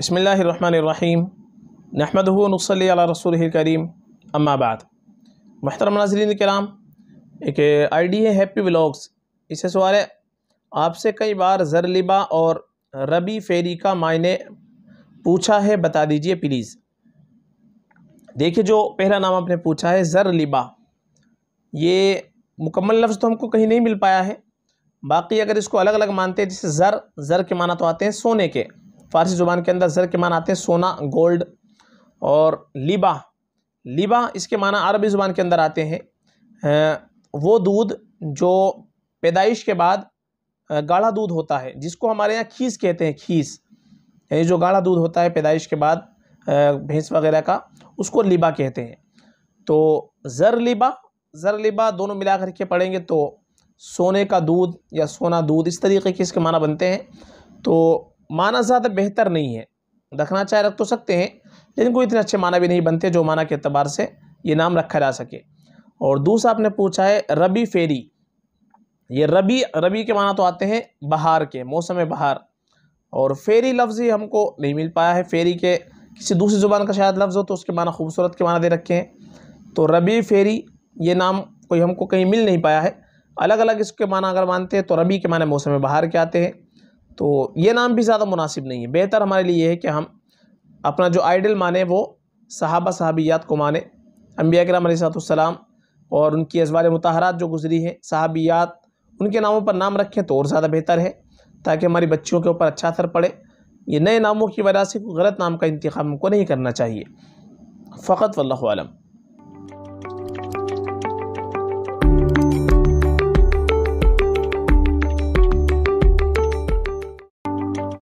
بسم اللہ الرحمن الرحیم نحمد علی رسول کریم اما بعد محترم ناظرین کرام ایک آئی ڈی ہے ہیپی ولاگس سوال ہے آپ سے کئی بار زرلبا اور ربی فیری کا معنی پوچھا ہے بتا دیجئے پلیز دیکھیے جو پہلا نام آپ نے پوچھا ہے زرلبا یہ مکمل لفظ تو ہم کو کہیں نہیں مل پایا ہے باقی اگر اس کو الگ الگ مانتے ہیں جیسے زر زر کے معنی تو آتے ہیں سونے کے فارسی زبان کے اندر زر کے معنی آتے ہیں سونا گولڈ اور لیبا لیبا اس کے معنی عربی زبان کے اندر آتے ہیں وہ دودھ جو پیدائش کے بعد گاڑھا دودھ ہوتا ہے جس کو ہمارے یہاں کھیس کہتے ہیں کھیس یعنی جو گاڑھا دودھ ہوتا ہے پیدائش کے بعد بھینس وغیرہ کا اس کو لیبا کہتے ہیں تو زر لیبا زر لیبا دونوں ملا کر کے پڑھیں گے تو سونے کا دودھ یا سونا دودھ اس طریقے کے اس کے معنی بنتے ہیں تو معنی زیادہ بہتر نہیں ہے رکھنا چاہے رکھ تو سکتے ہیں لیکن کوئی اتنے اچھے معنی بھی نہیں بنتے جو معنی کے اعتبار سے یہ نام رکھا جا سکے اور دوسرا آپ نے پوچھا ہے ربی فیری یہ ربی ربی کے معنی تو آتے ہیں بہار کے موسم بہار اور فیری لفظ ہی ہم کو نہیں مل پایا ہے فیری کے کسی دوسری زبان کا شاید لفظ ہو تو اس کے معنی خوبصورت کے معنی دے رکھے ہیں تو ربی فیری یہ نام کوئی ہم کو کہیں مل نہیں پایا ہے الگ الگ اس کے معنی اگر مانتے ہیں تو ربی کے معنی موسم بہار کے آتے ہیں تو یہ نام بھی زیادہ مناسب نہیں ہے بہتر ہمارے لیے یہ ہے کہ ہم اپنا جو آئیڈل مانیں وہ صحابہ صحابیات کو مانیں انبیاء کرام علیہ السلام اور ان کی ازوال متحرات جو گزری ہیں صحابیات ان کے ناموں پر نام رکھیں تو اور زیادہ بہتر ہے تاکہ ہماری بچیوں کے اوپر اچھا اثر پڑے یہ نئے ناموں کی وجہ سے کوئی غلط نام کا انتخاب ہم کو نہیں کرنا چاہیے فقط واللہ علم